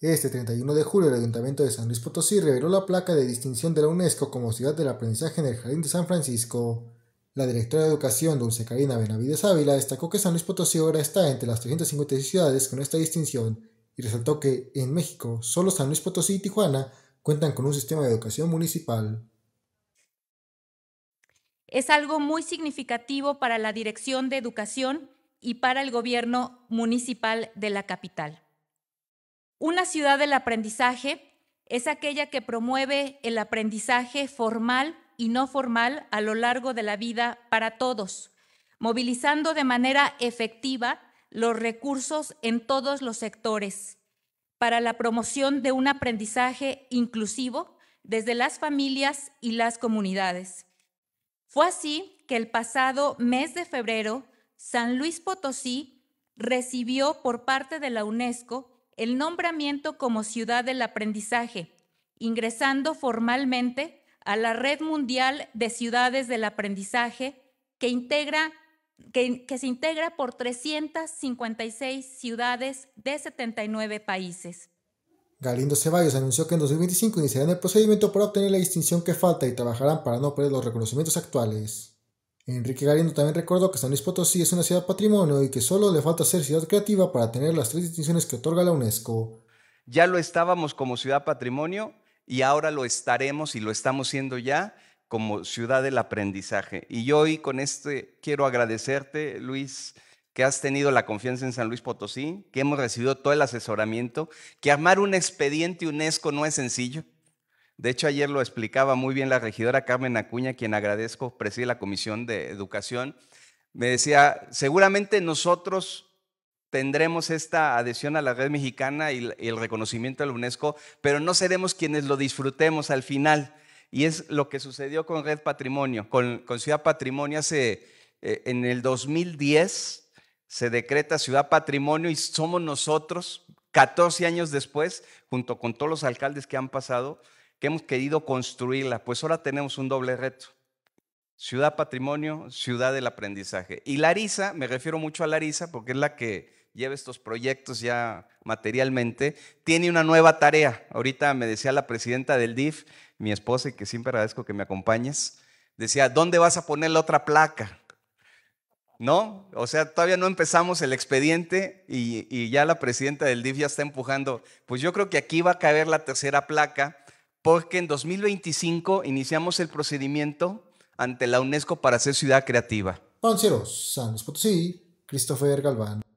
Este 31 de julio, el Ayuntamiento de San Luis Potosí reveló la placa de distinción de la UNESCO como Ciudad del Aprendizaje en el Jardín de San Francisco. La directora de Educación, Dulce Karina Benavides Ávila, destacó que San Luis Potosí ahora está entre las 350 ciudades con esta distinción y resaltó que, en México, solo San Luis Potosí y Tijuana cuentan con un sistema de educación municipal. Es algo muy significativo para la Dirección de Educación y para el gobierno municipal de la capital. Una ciudad del aprendizaje es aquella que promueve el aprendizaje formal y no formal a lo largo de la vida para todos, movilizando de manera efectiva los recursos en todos los sectores para la promoción de un aprendizaje inclusivo desde las familias y las comunidades. Fue así que el pasado mes de febrero, San Luis Potosí recibió por parte de la UNESCO el nombramiento como ciudad del aprendizaje, ingresando formalmente a la Red Mundial de Ciudades del Aprendizaje que, integra, que, se integra por 356 ciudades de 79 países. Galindo Ceballos anunció que en 2025 iniciarán el procedimiento para obtener la distinción que falta y trabajarán para no perder los reconocimientos actuales. Enrique Galindo también recordó que San Luis Potosí es una ciudad patrimonio y que solo le falta ser ciudad creativa para tener las tres distinciones que otorga la UNESCO. Ya lo estábamos como ciudad patrimonio y ahora lo estaremos y lo estamos siendo ya como ciudad del aprendizaje. Y yo hoy con este quiero agradecerte, Luis, que has tenido la confianza en San Luis Potosí, que hemos recibido todo el asesoramiento, que armar un expediente UNESCO no es sencillo. De hecho, ayer lo explicaba muy bien la regidora Carmen Acuña, quien agradezco, preside la Comisión de Educación. Me decía, seguramente nosotros tendremos esta adhesión a la red mexicana y el reconocimiento de la UNESCO, pero no seremos quienes lo disfrutemos al final. Y es lo que sucedió con Red Patrimonio, con, Ciudad Patrimonio se eh, en el 2010 se decreta Ciudad Patrimonio y somos nosotros, 14 años después, junto con todos los alcaldes que han pasado, que hemos querido construirla, pues ahora tenemos un doble reto. Ciudad patrimonio, ciudad del aprendizaje. Y Larisa, me refiero mucho a Larisa porque es la que lleva estos proyectos ya materialmente, tiene una nueva tarea. Ahorita me decía la presidenta del DIF, mi esposa, y que siempre agradezco que me acompañes, decía, ¿dónde vas a poner la otra placa? ¿No? O sea, todavía no empezamos el expediente y, ya la presidenta del DIF ya está empujando. Pues yo creo que aquí va a caer la tercera placa porque en 2025 iniciamos el procedimiento ante la UNESCO para ser ciudad creativa. Buenos San Potosí, Christopher Galván.